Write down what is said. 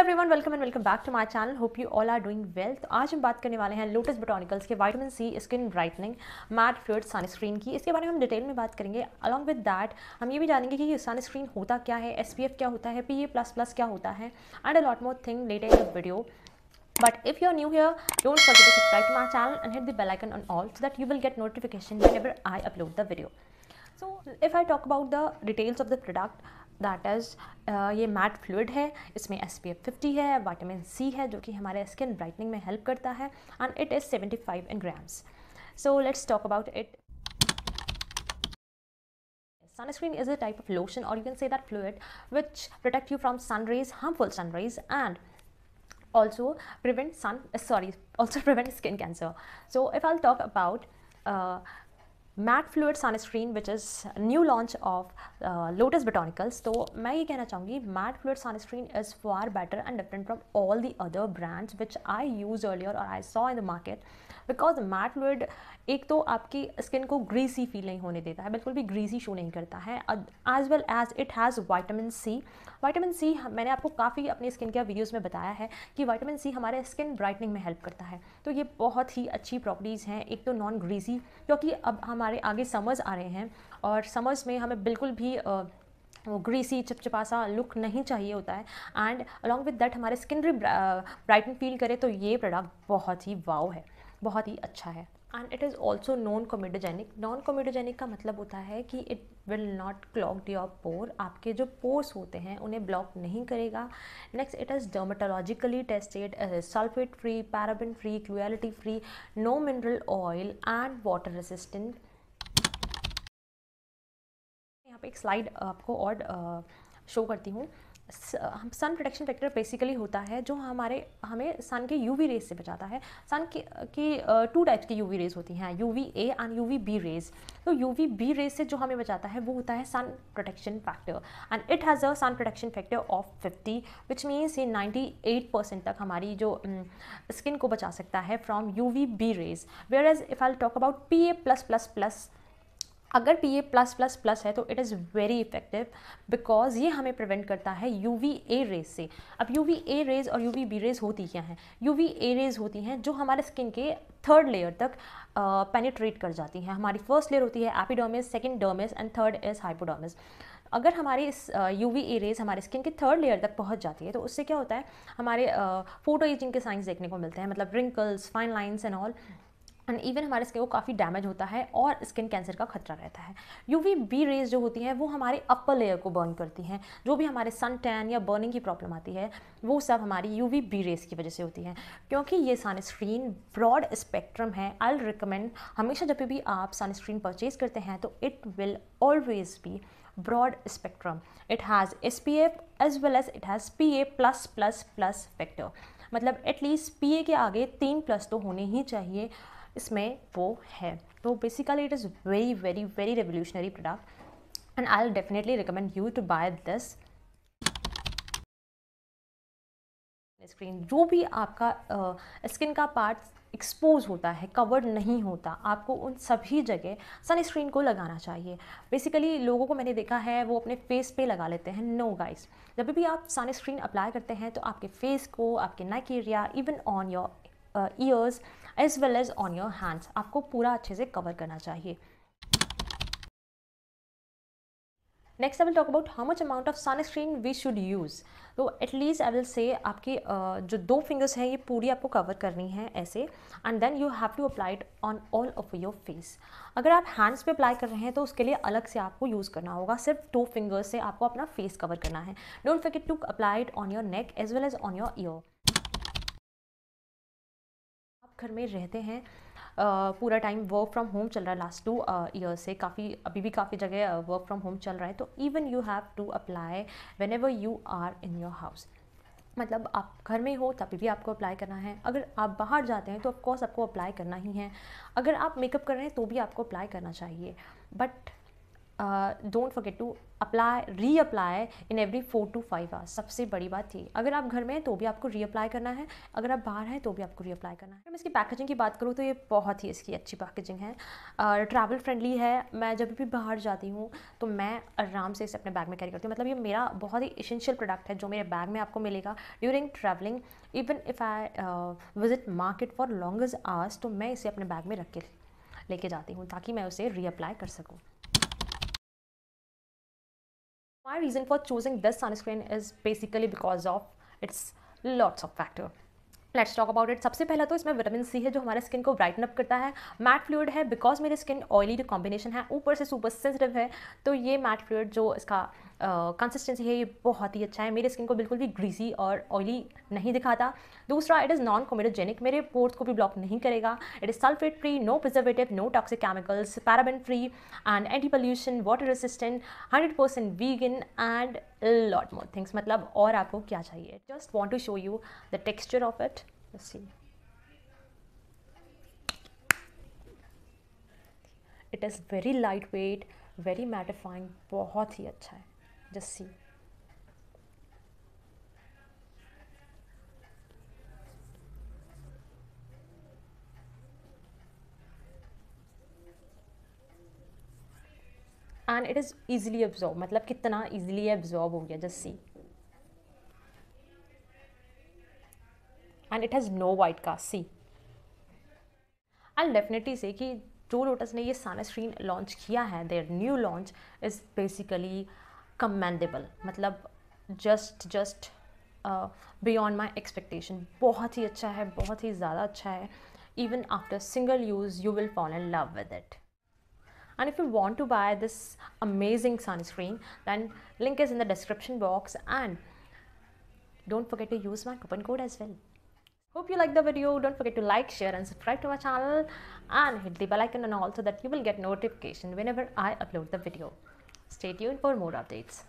Everyone welcome and welcome back to my channel hope you all are doing well तो आज हम बात करने वाले हैं लोटस बोटानिकल्स के vitamin C skin brightening matte fluid sunscreen की इसके बारे में हम डिटेल में बात करेंगे अलॉन्ग विद दैट हम ये भी जानेंगे कि सनस्क्रीन होता क्या है एस क्या होता है पी प्लस प्लस क्या होता है and a lot more thing later in the video But if you're new here, don't forget to subscribe to my channel and hit the bell icon so all so that you will get notification whenever I upload the video. So if I talk about the details of the that is uh, ये matte fluid है इसमें S P F fifty है vitamin C है जो कि हमारे skin brightening में help करता है and it is seventy five in grams so let's talk about it sunscreen is a type of lotion और you can say that fluid which protect you from sun rays harmful sun rays and also prevent sun sorry also prevent skin cancer so if I'll talk about matte fluid sunscreen which is new launch of Lotus Botanicals तो मैं ये कहना चाहूँगी matte fluid sunscreen is far better and different from all the other brands which I use earlier और I saw in the market because matte fluid एक तो आपकी skin को ग्रीसी फील नहीं होने देता है बिल्कुल भी ग्रीसी शो नहीं करता है as well as it has vitamin C vitamin C मैंने आपको काफ़ी अपनी स्किन केयर वीडियोज़ में बताया है कि वाइटामिन सी हमारे स्किन ब्राइटनिंग में हेल्प करता है तो ये बहुत ही अच्छी प्रॉपर्टीज़ हैं एक तो नॉन ग्रीसी क्योंकि अब हमारे हमारे आगे समझ आ रहे हैं और समझ में हमें बिल्कुल भी वो ग्रीसी चिपचिपा सा लुक नहीं चाहिए होता है एंड अलॉन्ग विद डैट हमारे स्किन भी ब्राइटन फील करे तो ये प्रोडक्ट बहुत ही वाव है बहुत ही अच्छा है and it is also non comedogenic non comedogenic का मतलब होता है कि it will not clog your pore आपके जो पोर्स होते हैं उन्हें ब्लॉक नहीं करेगा next it is dermatologically tested sulphate free paraben free cruelty free no mineral oil and water resistant पे एक स्लाइड आपको और शो करती हूँ सन प्रोटेक्शन फैक्टर बेसिकली होता है जो हमारे हमें सन के यूवी रेज से बचाता है सन के की टू टाइप्स की यूवी रेज होती हैं UV A and UV B rays तो यूवी बी रेज से जो हमें बचाता है वो होता है sun protection factor and it has a sun protection factor of fifty which means ये नाइन्टी एट परसेंट तक हमारी जो स्किन को बचा सकता है from U V B rays whereas if I talk about P A plus plus plus अगर P A plus plus plus है तो it is very effective because ये हमें प्रिवेंट करता है यू वी ए रेज से अब U V A rays और यू वी बी रेज होती क्या हैं यू वी ए रेज होती हैं जो हमारे स्किन के थर्ड लेयर तक पेनिट्रेट uh, कर जाती हैं हमारी फर्स्ट लेयर होती है epidermis second dermis and third is hypodermis अगर हमारी इस यू वी ए रेज हमारे स्किन के थर्ड लेयर तक पहुंच जाती है तो उससे क्या होता है हमारे फोटो uh, एजिंग के साइंस देखने को मिलते हैं मतलब wrinkles fine lines and all and even हमारे स्किन को काफ़ी डैमेज होता है और स्किन कैंसर का खतरा रहता है वी बी रेज जो होती है वो हमारे अपर लेयर को बर्न करती हैं जो भी हमारे सन टैन या बर्निंग की प्रॉब्लम आती है वो सब हमारी वी बी रेज की वजह से होती है क्योंकि ये सनस्क्रीन ब्रॉड स्पेक्ट्रम है आई रिकमेंड हमेशा जब भी आप सनस्क्रीन परचेज करते हैं तो it will always be broad spectrum it has S P F as well as it has P A plus plus plus factor मतलब एटलीस्ट पी ए के आगे तीन प्लस तो होने ही चाहिए इसमें वो है तो basically it is very very very revolutionary product and I definitely recommend you to buy this screen जो भी आपका स्किन uh, का पार्ट एक्सपोज होता है कवर्ड नहीं होता आपको उन सभी जगह सनस्क्रीन को लगाना चाहिए बेसिकली लोगों को मैंने देखा है वो अपने फेस पे लगा लेते हैं नो no गाइस जब भी आप सनस्क्रीन अप्लाई करते हैं तो आपके फेस को आपके neck area even on your ears as well as on your hands आपको पूरा अच्छे से कवर करना चाहिए next I will talk about how much amount of sunscreen we should use तो एटलीस्ट आई विल से आपकी uh, जो दो फिंगर्स हैं ये पूरी आपको कवर करनी है ऐसे and then you have to apply it on all of your face अगर आप हैंड्स पे अप्लाई कर रहे हैं तो उसके लिए अलग से आपको यूज़ करना होगा सिर्फ टू फिंगर्स से आपको अपना फेस कवर करना है don't forget to apply it on your neck as well as on your ear घर में रहते हैं Uh, पूरा टाइम वर्क फ्रॉम होम चल रहा है लास्ट टू ईयर से काफ़ी अभी भी काफ़ी जगह वर्क फ्रॉम होम चल रहा है तो even you have to apply whenever you are in your house मतलब आप घर में हो तभी भी आपको अप्लाई करना है अगर आप बाहर जाते हैं तो ऑफकोर्स आपको अप्लाई करना ही है अगर आप मेकअप कर रहे हैं तो भी आपको अप्लाई करना चाहिए but uh, don't forget to apply reapply in every four to five hours सबसे बड़ी बात थी अगर आप घर में हैं तो भी आपको रीअप्लाई करना है अगर आप बाहर हैं तो भी आपको रीअप्लाई करना है मैं इसकी पैकेजिंग की बात करूँ तो ये बहुत ही इसकी अच्छी पैकेजिंग है ट्रैवल uh, फ्रेंडली है मैं जब भी बाहर जाती हूँ तो मैं आराम से इसे अपने बैग में कैरी करती हूँ मतलब ये मेरा बहुत ही इसेंशियल प्रोडक्ट है जो मेरे बैग में आपको मिलेगा during travelling even if I visit market for longest hours तो मैं इसे अपने बैग में रख के लेके जाती हूँ ताकि मैं उसे रीअप्लाई कर सकूँ My reason for choosing this sunscreen is basically because of its lots of factor. Let's talk about it सबसे पहला तो इसमें विटामिन सी है जो हमारे स्किन को ब्राइटन अप करता है मैट फ्लूड है बिकॉज मेरी स्किन ऑयली जो कॉम्बिनेशन है ऊपर से सुपर सेंसिटिव है तो ये मैट फ्लूड जो इसका कंसिस्टेंसी है ये बहुत ही अच्छा है मेरे स्किन को बिल्कुल भी ग्रीसी और ऑयली नहीं दिखाता दूसरा इट इज़ नॉन कोमेडोजेनिक मेरे पोर्ट्स को भी ब्लॉक नहीं करेगा it is sulphate free no preservative no toxic chemicals paraben free and anti pollution water resistant hundred percent vegan and lot more things मतलब और आपको क्या चाहिए just want to show you the texture of it see it is very light weight very mattifying बहुत ही अच्छा है रस्सी and it is easily absorb मतलब कितना ईजिली एब्जॉर्ब हो गया just see and it has no white cast see and definitely say कि जो लोटस ने ये साना स्क्रीन लॉन्च किया है their new launch is basically commendable. मतलब just just uh, beyond my expectation. बहुत ही अच्छा है बहुत ही ज़्यादा अच्छा है even after single use you will fall in love with it and if you want to buy this amazing sunscreen then link is in the description box and don't forget to use my coupon code as well hope you like the video don't forget to like share and subscribe to my channel and hit the bell icon and all so that you will get notification whenever i upload the video Stay tuned for more updates.